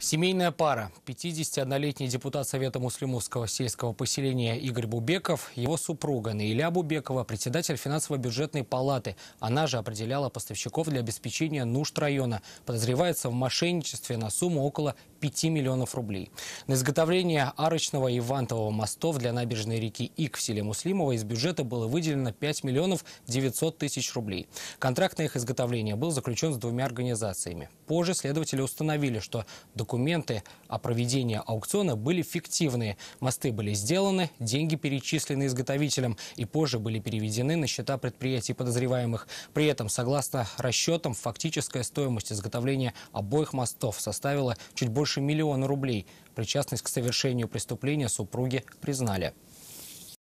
Семейная пара. 51-летний депутат Совета муслимовского сельского поселения Игорь Бубеков, его супруга Наиля Бубекова, председатель финансово-бюджетной палаты. Она же определяла поставщиков для обеспечения нужд района. Подозревается в мошенничестве на сумму около 5 миллионов рублей. На изготовление арочного и вантового мостов для набережной реки Ик в селе Муслимово из бюджета было выделено 5 миллионов 900 тысяч рублей. Контракт на их изготовление был заключен с двумя организациями. Позже следователи установили, что документы о проведении аукциона были фиктивные. Мосты были сделаны, деньги перечислены изготовителем и позже были переведены на счета предприятий подозреваемых. При этом, согласно расчетам, фактическая стоимость изготовления обоих мостов составила чуть больше больше миллиона рублей. Причастность к совершению преступления супруги признали.